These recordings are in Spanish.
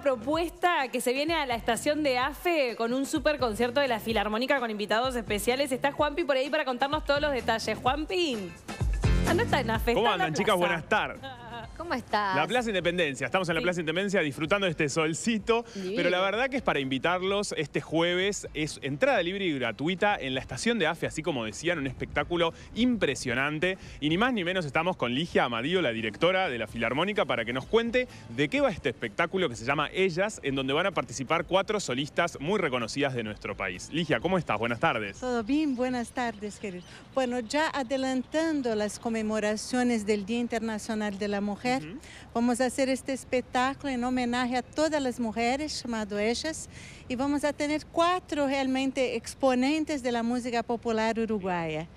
propuesta que se viene a la estación de AFE con un super concierto de la Filarmónica con invitados especiales. Está Juanpi por ahí para contarnos todos los detalles. Juanpi, anda en AFE. ¿Cómo andan, chicas? Buenas tardes. ¿Cómo estás? La Plaza Independencia. Estamos en la Plaza Independencia disfrutando de este solcito. Pero la verdad que es para invitarlos este jueves. Es entrada libre y gratuita en la estación de AFE, así como decían, un espectáculo impresionante. Y ni más ni menos estamos con Ligia Amadío, la directora de la Filarmónica, para que nos cuente de qué va este espectáculo que se llama Ellas, en donde van a participar cuatro solistas muy reconocidas de nuestro país. Ligia, ¿cómo estás? Buenas tardes. Todo bien, buenas tardes, querido. Bueno, ya adelantando las conmemoraciones del Día Internacional de la Mujer, mulher. Uhum. Vamos fazer este espetáculo em homenagem a todas as mulheres, chamado Ellas, e vamos a ter quatro realmente exponentes da música popular uruguaia,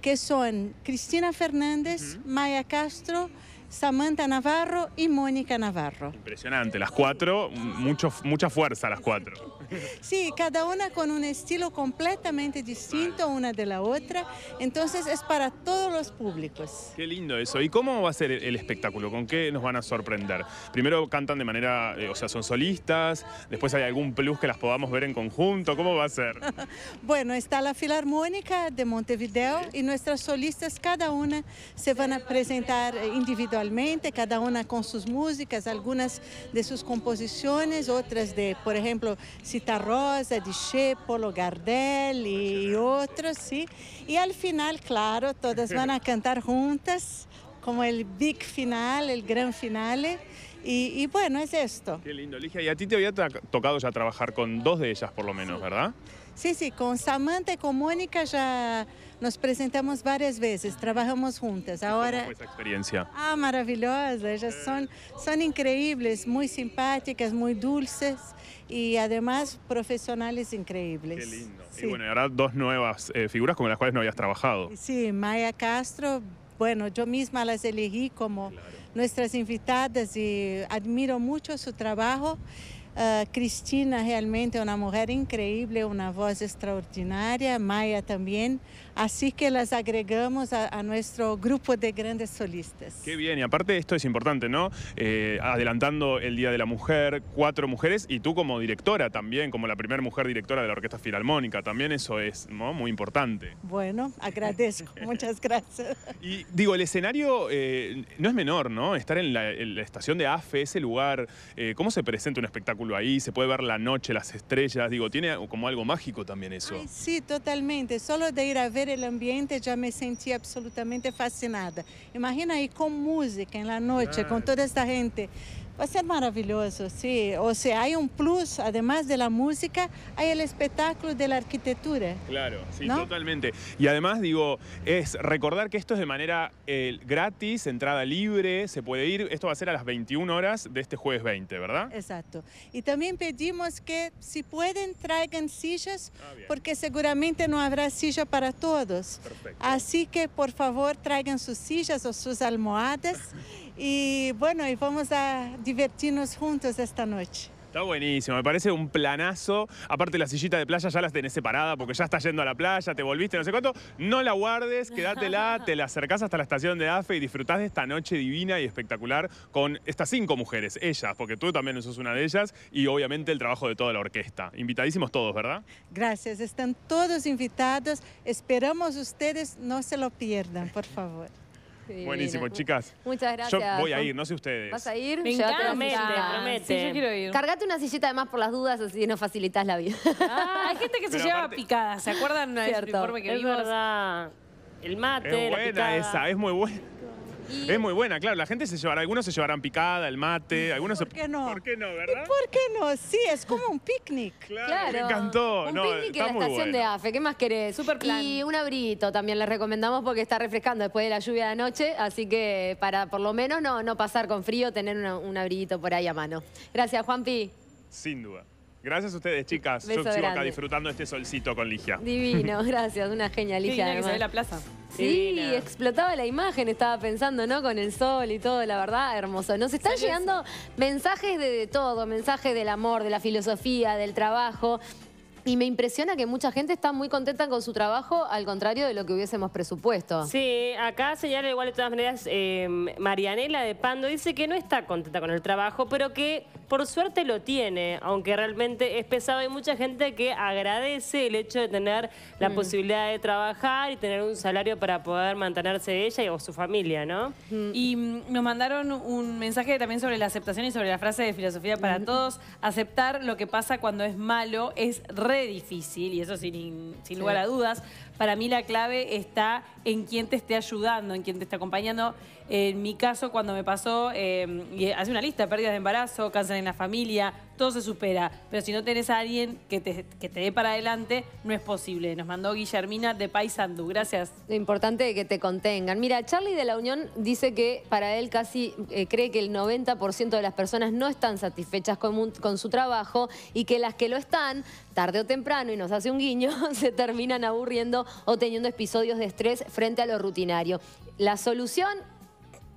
que são Cristina Fernandes, uhum. Maia Castro, Samantha Navarro y Mónica Navarro. Impresionante, las cuatro, mucho, mucha fuerza las cuatro. Sí, cada una con un estilo completamente distinto una de la otra, entonces es para todos los públicos. Qué lindo eso. ¿Y cómo va a ser el espectáculo? ¿Con qué nos van a sorprender? Primero cantan de manera, eh, o sea, son solistas, después hay algún plus que las podamos ver en conjunto, ¿cómo va a ser? bueno, está la Filarmónica de Montevideo y nuestras solistas cada una se van a presentar individualmente cada una con sus músicas, algunas de sus composiciones, otras de, por ejemplo, Cita Rosa, de Che, Gardel y otros, ¿sí? Y al final, claro, todas van a cantar juntas, como el big final, el gran finale. Y, bueno, es esto. Qué lindo, Ligia. Y a ti te había tocado ya trabajar con dos de ellas, por lo menos, ¿verdad? Sí, sí, con Samantha y con Mónica ya nos presentamos varias veces, trabajamos juntas. Ahora, ¿Cómo fue esa experiencia? Ah, maravillosa, ellas son, son increíbles, muy simpáticas, muy dulces y además profesionales increíbles. Qué lindo. Y bueno, ahora dos nuevas eh, figuras con las cuales no habías trabajado. Sí, Maya Castro, bueno, yo misma las elegí como nuestras invitadas y admiro mucho su trabajo. Ah, Cristina realmente una mujer increíble, una voz extraordinaria, Maya también. Así que las agregamos a, nuestro grupo de grandes solistas. Qué bien, y aparte esto es importante, ¿no? Eh, adelantando el Día de la Mujer, cuatro mujeres, y tú como directora también, como la primera mujer directora de la Orquesta Filarmónica, también eso es muy importante. Bueno, agradezco, muchas gracias. Y digo, el escenario eh, no es menor, ¿no? Estar en la, estación de AFE, ese lugar, eh, ¿cómo se presenta un espectáculo? ahí, se puede ver la noche, las estrellas, digo, tiene como algo mágico también eso. sí, totalmente. Solo de ir a ver el ambiente ya me sentí absolutamente fascinada. Imagina ahí con música en la noche, con toda esta gente. Va a ser maravilloso, sí. O sea, hay un plus, además de la música, hay el espectáculo de la arquitectura. Claro, sí, totalmente. Y además, digo, es recordar que esto es de manera eh, gratis, entrada libre, se puede ir. Esto va a ser a las 21 horas de este jueves 20, ¿verdad? Exacto. Y también pedimos que, si pueden, traigan sillas, ah, porque seguramente no habrá silla para todos. Así que, por favor, traigan sus sillas o sus almohadas. y bueno, y vamos a divertirnos juntos esta noche. Está buenísimo, me parece un planazo. Aparte la sillita de playa ya la tenés separada porque ya estás yendo a la playa, te volviste, no sé cuánto. No la guardes, quédatela, te la acercás hasta la estación de AFE y disfrutás de esta noche divina y espectacular con estas cinco mujeres, ellas, porque tú también sos una de ellas y obviamente el trabajo de toda la orquesta. Invitadísimos todos, ¿verdad? Gracias, están todos invitados. Esperamos ustedes, no se lo pierdan, por favor. Buenísimo, chicas. Muchas gracias. Yo voy a ir, no sé ustedes. ¿Vas a ir? Me encanta. Promete, ah, promete. Sí, yo quiero ir. Cargate una sillita además por las dudas, así nos facilitas la vida. Ah, hay gente que se lleva picada, ¿se acuerdan? Cierto. informe que es verdad. El mate, Es buena esa, es muy buena. Es muy buena, claro. La gente se llevará, algunos se llevarán picada, el mate, algunos ¿Por qué no? ¿Por qué no, verdad? ¿Por qué no? Sí, es como un picnic. Claro, me encantó. Un picnic en la estación de AFE, ¿qué más querés? Super plan. Y un abriguito también les recomendamos porque está refrescando después de la lluvia de noche, así que para por lo menos no, pasar con frío, tener un abriguito por ahí a mano. Gracias, Juanpi. Sin duda. Gracias a ustedes, chicas. Yo sigo acá disfrutando este solcito con Ligia. Divino, gracias. Una genial Ligia. que se ve la plaza. Sí, explotaba la imagen, estaba pensando, ¿no? Con el sol y todo, la verdad, hermoso. Nos están llegando mensajes de, todo, mensajes del amor, de la filosofía, del trabajo. Y me impresiona que mucha gente está muy contenta con su trabajo, al contrario de lo que hubiésemos presupuesto. Sí, acá señala igual de todas maneras eh, Marianela de Pando, dice que no está contenta con el trabajo, pero que por suerte lo tiene, aunque realmente es pesado. Hay mucha gente que agradece el hecho de tener la mm. posibilidad de trabajar y tener un salario para poder mantenerse ella o su familia, ¿no? Mm. Y mm, nos mandaron un mensaje también sobre la aceptación y sobre la frase de filosofía para todos. Aceptar lo que pasa cuando es malo es re difícil, y eso sin, lugar a dudas para mí la clave está en quién te esté ayudando, en quién te está acompañando. En mi caso, cuando me pasó, eh, hace una lista, pérdidas de embarazo, cáncer en la familia, todo se supera. Pero si no tenés a alguien que te, dé para adelante, no es posible. Nos mandó Guillermina de Paisandú. Gracias. Lo importante es que te contengan. Mira, Charlie de la Unión dice que para él casi eh, cree que el 90% de las personas no están satisfechas con, con su trabajo y que las que lo están, tarde o temprano, y nos hace un guiño, se terminan aburriendo o teniendo episodios de estrés frente a lo rutinario. La solución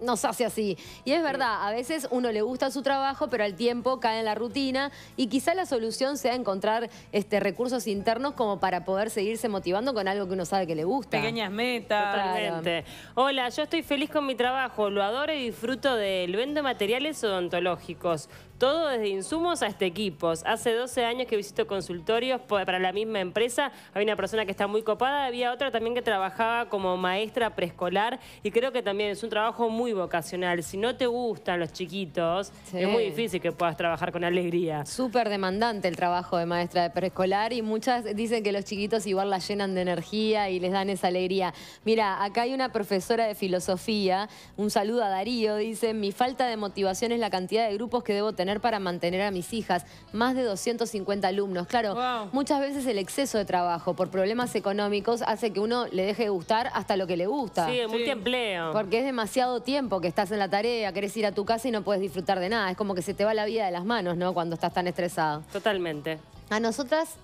nos hace así. Y es verdad, a veces uno le gusta su trabajo, pero al tiempo cae en la rutina y quizá la solución sea encontrar este, recursos internos como para poder seguirse motivando con algo que uno sabe que le gusta. Pequeñas metas. Totalmente. Hola, yo estoy feliz con mi trabajo, lo adoro y disfruto de él. Vendo materiales odontológicos todo desde insumos hasta equipos. Hace 12 años que visito consultorios para la misma empresa. Había una persona que está muy copada, había otra también que trabajaba como maestra preescolar y creo que también es un trabajo muy vocacional. Si no te gustan los chiquitos, es muy difícil que puedas trabajar con alegría. Súper demandante el trabajo de maestra de preescolar y muchas dicen que los chiquitos igual la llenan de energía y les dan esa alegría. Mira, acá hay una profesora de filosofía, un saludo a Darío, dice, mi falta de motivación es la cantidad de grupos que debo tener para mantener a mis hijas, más de 250 alumnos. Claro, muchas veces el exceso de trabajo por problemas económicos hace que uno le deje gustar hasta lo que le gusta. Sí, sí. multiempleo. Porque es demasiado tiempo que estás en la tarea, querés ir a tu casa y no puedes disfrutar de nada. Es como que se te va la vida de las manos, ¿no? Cuando estás tan estresado. Totalmente. A nosotras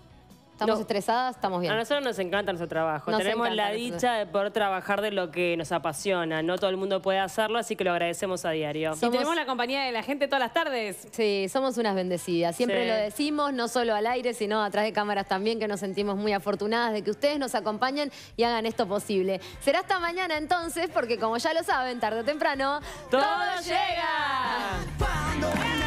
estamos estresadas, estamos bien. A nosotros nos encanta nuestro trabajo. Tenemos la dicha de poder trabajar de lo que nos apasiona. No todo el mundo puede hacerlo, así que lo agradecemos a diario. tenemos la compañía de la gente todas las tardes. Sí, somos unas bendecidas. Siempre lo decimos, no solo al aire, sino atrás de cámaras también, que nos sentimos muy afortunadas de que ustedes nos acompañen y hagan esto posible. Será hasta mañana entonces, porque como ya lo saben, tarde o temprano, todo llega.